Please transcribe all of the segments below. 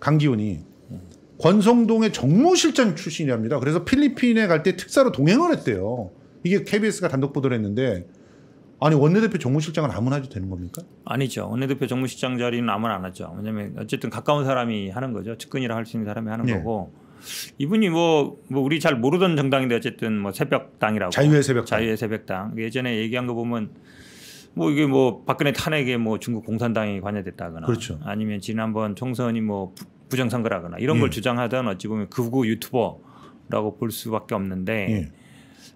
강기훈이 권성동의 정무실장 출신이랍니다. 그래서 필리핀에 갈 때 특사로 동행을 했대요. 이게 KBS가 단독 보도를 했는데 아니 원내대표 정무실장을 아무나 해도 되는 겁니까? 아니죠. 원내대표 정무실장 자리는 아무나 안 하죠. 왜냐하면 어쨌든 가까운 사람이 하는 거죠. 측근이라 할 수 있는 사람이 하는 네. 거고 이분이 뭐, 뭐 우리 잘 모르던 정당인데 어쨌든 뭐 새벽당이라고 자유의 새벽당 자유의 새벽당 예전에 얘기한 거 보면 뭐 이게 뭐 박근혜 탄핵에 뭐 중국 공산당이 관여됐다거나 그렇죠. 아니면 지난번 총선이 뭐 부정선거라거나 이런 예. 걸 주장하던 어찌 보면 극우 유튜버라고 볼 수밖에 없는데 예.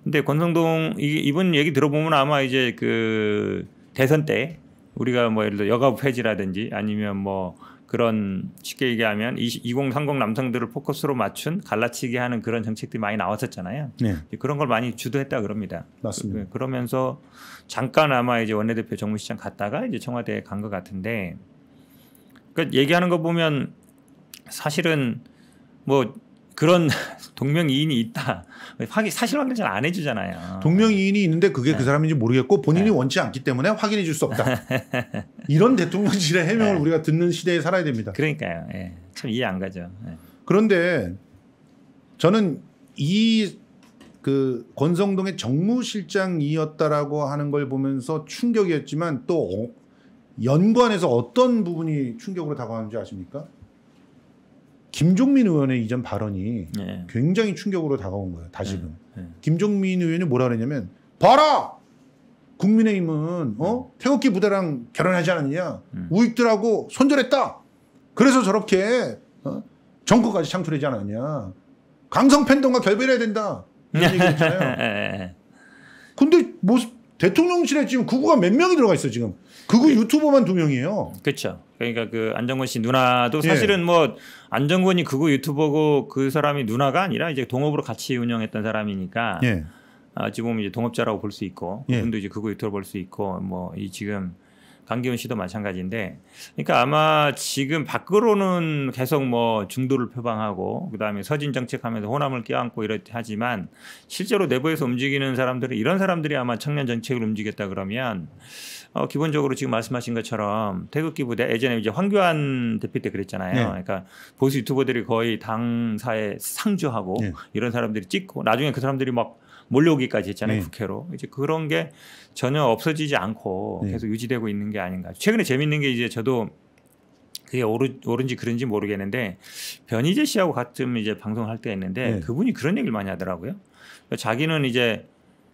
근데 권성동 이, 이분 얘기 들어보면 아마 이제 그 대선 때 우리가 뭐 예를 들어 여가부 폐지라든지 아니면 뭐 그런 쉽게 얘기하면 2030 남성들을 포커스로 맞춘 갈라치기 하는 그런 정책들이 많이 나왔었잖아요. 네. 그런 걸 많이 주도했다 그럽니다. 맞습니다. 그, 그러면서 잠깐 아마 이제 원내대표 정무시장 갔다가 이제 청와대에 간 것 같은데 그니까 얘기하는 거 보면 사실은 뭐 그런 동명이인이 있다. 사실 확인 잘안 해주잖아요. 동명이인이 있는데 그게 그 네. 그 사람인지 모르겠고 본인이 네. 원치 않기 때문에 확인해 줄 수 없다. 이런 대통령실의 해명을 네. 우리가 듣는 시대에 살아야 됩니다. 그러니까요. 예. 참 이해 안 가죠. 네. 그런데 저는 이 그 권성동의 정무실장이었다라고 하는 걸 보면서 충격이었지만 또 어, 연관해서 어떤 부분이 충격으로 다가왔는지 아십니까? 김종민 의원의 이전 발언이 네. 굉장히 충격으로 다가온 거예요. 다시금. 네. 김종민 의원이 뭐라 그랬냐면 봐라! 국민의힘은 어? 태극기 부대랑 결혼하지 않았느냐? 음. 우익들하고 손절했다. 그래서 저렇게 어? 정권까지 창출하지 않았냐? 강성 팬덤과 결별해야 된다. 이런 얘기했잖아요. 근데 모습 뭐 대통령실에 지금 그구가 몇 명이 들어가 있어 지금. 그거 네. 유튜버만 두 명이에요. 그렇죠. 그러니까 그 안정권 씨 누나도 예. 사실은 예. 뭐 안정권이 그거 유튜버고 그 사람이 누나가 아니라 이제 동업으로 같이 운영했던 사람이니까 예. 아, 지금 보면 이제 동업자라고 볼 수 있고 예. 그분도 이제 그거 유튜버 볼 수 있고 뭐 이 지금 강기훈 씨도 마찬가지인데, 그러니까 아마 지금 밖으로는 계속 뭐 중도를 표방하고 그다음에 서진 정책하면서 호남을 껴안고 이렇게 하지만 실제로 내부에서 움직이는 사람들은 이런 사람들이 아마 청년 정책을 움직였다 그러면 어, 기본적으로 지금 말씀하신 것처럼 태극기 부대 예전에 이제 황교안 대표 때 그랬잖아요. 네. 그러니까 보수 유튜버들이 거의 당사에 상주하고 네. 이런 사람들이 찍고 나중에 그 사람들이 막 몰려오기까지 했잖아요. 네. 국회로. 이제 그런 게 전혀 없어지지 않고 네. 계속 유지되고 있는 게 아닌가. 최근에 재밌는 게 이제 저도 그게 오른, 옳은지 그런지 모르겠는데 변희재 씨하고 같은 이제 방송할 을때 했는데 네. 그분이 그런 얘기를 많이 하더라고요. 그러니까 자기는 이제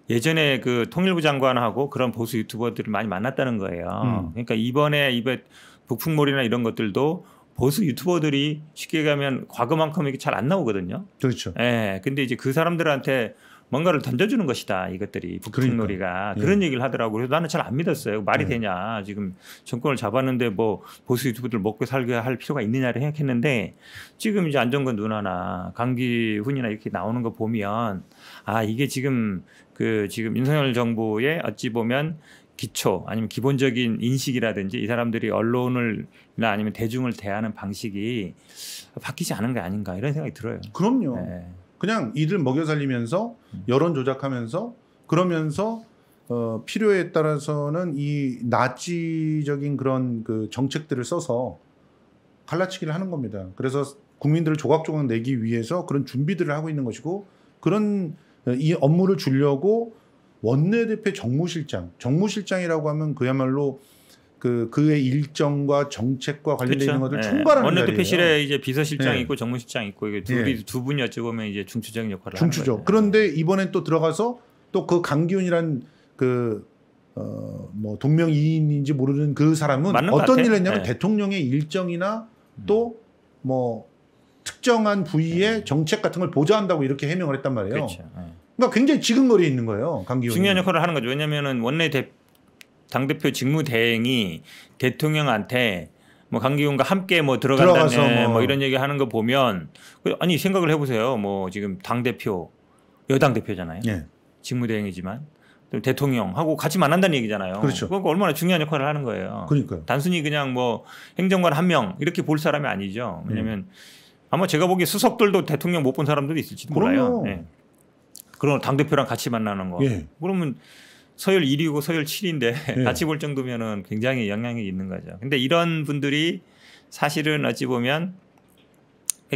예전에 그 통일부 장관하고 그런 보수 유튜버들을 많이 만났다는 거예요. 음. 그러니까 이번에 이번 북풍몰이나 이런 것들도 보수 유튜버들이 쉽게 가면 과거만큼 이게 잘 안 나오거든요. 그렇죠. 예. 근데 이제 그 사람들한테 뭔가를 던져주는 것이다 이것들이 북풍놀이가 그러니까. 예. 그런 예. 얘기를 하더라고요. 그래서 나는 잘 안 믿었어요. 말이 예. 되냐 지금 정권을 잡았는데 뭐 보수 유튜브들 먹고 살게 할 필요가 있느냐를 생각했는데 지금 이제 안정근 누나나 강기훈이나 이렇게 나오는 거 보면 아 이게 지금 그 지금 윤석열 정부의 어찌 보면 기초 아니면 기본적인 인식이라든지 이 사람들이 언론을 나 아니면 대중을 대하는 방식이 바뀌지 않은 게 아닌가 이런 생각이 들어요. 그럼요. 네. 그냥 이들 먹여 살리면서 여론 조작하면서 그러면서 어, 필요에 따라서는 이 나치적인 그런 그 정책들을 써서 갈라치기를 하는 겁니다. 그래서 국민들을 조각조각 내기 위해서 그런 준비들을 하고 있는 것이고 그런 어, 이 업무를 주려고 원내대표 정무실장, 정무실장이라고 하면 그야말로 그 그의 일정과 정책과 관련된 그렇죠. 것들 예. 총괄하는 예. 원내대표 실에 이제 비서실장 예. 있고 정무실장 있고 이게 두, 예. 두 분이 어찌 보면 이제 중추적인 역할을 하는 거죠. 그런데 이번엔 또 들어가서 또 그 강기훈이란 그 어, 뭐 동명이인인지 모르는 그 사람은 어떤 일을 했냐면 네. 대통령의 일정이나 또 뭐 특정한 부위의 네. 정책 같은 걸 보좌한다고 이렇게 해명을 했단 말이에요. 그렇죠. 네. 그러니까 굉장히 지근거리에 있는 거예요. 강기훈 중요한 역할을 하는 거죠. 왜냐하면 원내 대 당대표 직무대행이 대통령한테 뭐 강기훈과 함께 뭐 들어간다네 뭐. 뭐. 이런 얘기 하는 거 보면 그 아니 생각을 해보세요. 뭐 지금 당 대표 여당 대표잖아요. 네. 예. 직무대행이지만 대통령하고 같이 만난다는 얘기잖아요. 그렇죠. 그거 얼마나 중요한 역할을 하는 거예요. 그러니까요. 단순히 그냥 뭐 행정관 한 명 이렇게 볼 사람이 아니죠. 왜냐하면 음. 예. 아마 제가 보기에 수석들도 대통령 못 본사람들이 있을지도 그럼요. 몰라요. 예. 네. 그런 당 대표랑 같이 만나는 거. 예. 그러면 서열 1위고 서열 7위인데 네. 예. 같이 볼 정도면은 굉장히 영향이 있는 거죠. 근데 이런 분들이 사실은 어찌 보면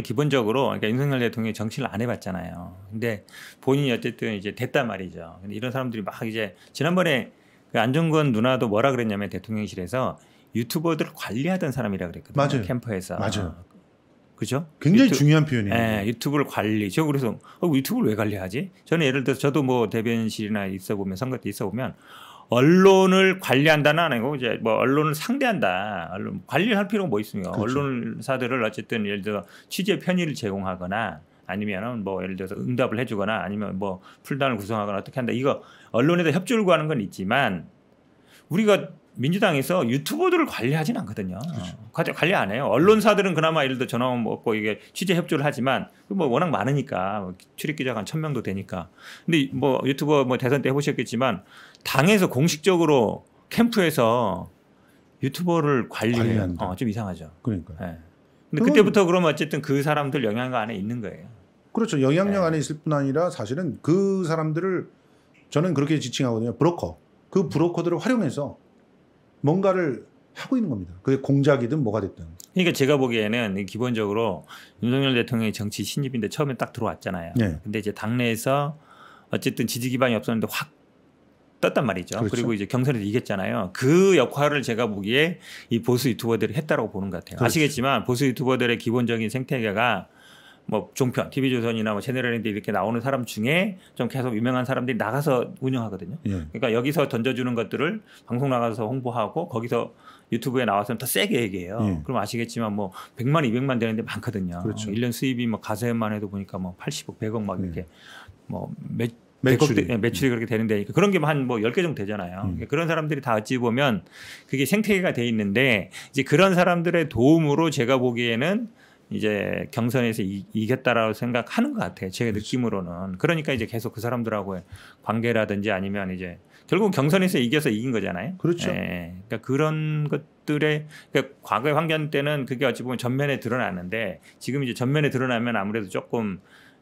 기본적으로 그러니까 윤석열 대통령이 정치를 안 해봤잖아요. 근데 본인이 어쨌든 이제 됐단 말이죠. 근데 이런 사람들이 막 이제 지난번에 그 안중근 누나도 뭐라 그랬냐면 대통령실에서 유튜버들 관리하던 사람이라 그랬거든요. 맞아요. 캠퍼에서. 맞아요. 그죠? 굉장히 유튜브, 중요한 표현이에요. 예, 유튜브를 관리. 저 그래서 어, 유튜브를 왜 관리하지? 저는 예를 들어서 저도 뭐 대변실이나 있어 보면 선거 때 있어 보면 언론을 관리한다는 아니고 이제 뭐 언론을 상대한다. 언론 관리할 필요가 뭐 있습니까? 그렇죠. 언론사들을 어쨌든 예를 들어 취재 편의를 제공하거나 아니면은 뭐 예를 들어서 응답을 해주거나 아니면 뭐 풀단을 구성하거나 어떻게 한다. 이거 언론에다 협조를 구하는 건 있지만 우리가 민주당에서 유튜버들을 관리하진 않거든요. 그렇죠. 관리 안 해요. 언론사들은 그나마 예를 들어 전화 먹고 이게 취재 협조를 하지만 그 뭐 워낙 많으니까 뭐 출입 기자가 한 천명도 되니까. 근데 뭐 유튜버 뭐 대선 때 해보셨겠지만 당에서 공식적으로 캠프에서 유튜버를 관리하는 어, 좀 이상하죠. 그러니까. 네. 근데 그때부터 그러면 어쨌든 그 사람들 영향력 안에 있는 거예요. 그렇죠. 영향력 네. 안에 있을 뿐 아니라 사실은 그 사람들을 저는 그렇게 지칭하거든요. 브로커. 그 브로커들을 활용해서 뭔가를 하고 있는 겁니다. 그게 공작이든 뭐가 됐든. 그러니까 제가 보기에는 기본적으로 윤석열 대통령이 정치 신입인데 처음에 딱 들어왔잖아요. 네. 근데 이제 당내에서 어쨌든 지지 기반이 없었는데 확 떴단 말이죠. 그렇죠. 그리고 이제 경선에서 이겼잖아요. 그 역할을 제가 보기에 이 보수 유튜버들이 했다라고 보는 것 같아요. 그렇죠. 아시겠지만 보수 유튜버들의 기본적인 생태계가 뭐 종편, TV조선이나 뭐 채널ND 이렇게 나오는 사람 중에 좀 계속 유명한 사람들이 나가서 운영하거든요. 예. 그러니까 여기서 던져주는 것들을 방송 나가서 홍보하고 거기서 유튜브에 나와서는 더 세게 얘기해요. 예. 그럼 아시겠지만 뭐 100만, 200만 되는 데 많거든요. 그렇죠. 1년 수입이 뭐 가세만 해도 보니까 뭐 80억, 100억 막 이렇게 예. 뭐 매, 매출이, 네, 매출이 그렇게 되는 데니까 그런 게 한뭐열개 정도 되잖아요. 음. 그러니까 그런 사람들이 다 어찌 보면 그게 생태계가 돼 있는데 이제 그런 사람들의 도움으로 제가 보기에는 이제 경선에서 이, 이겼다라고 생각하는 것 같아요. 제 그렇죠. 느낌으로는. 그러니까 이제 계속 그 사람들하고의 관계라든지 아니면 이제 결국 경선에서 이겨서 이긴 거잖아요. 그렇죠. 예, 그러니까 그런 것들의 그러니까 과거의 환경 때는 그게 어찌 보면 전면에 드러나는데 지금 이제 전면에 드러나면 아무래도 조금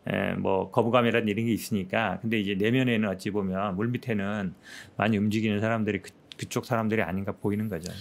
에, 예, 뭐 거부감이라는 이런 게 있으니까 근데 이제 내면에는 어찌 보면 물 밑에는 많이 움직이는 사람들이 그, 그쪽 사람들이 아닌가 보이는 거죠.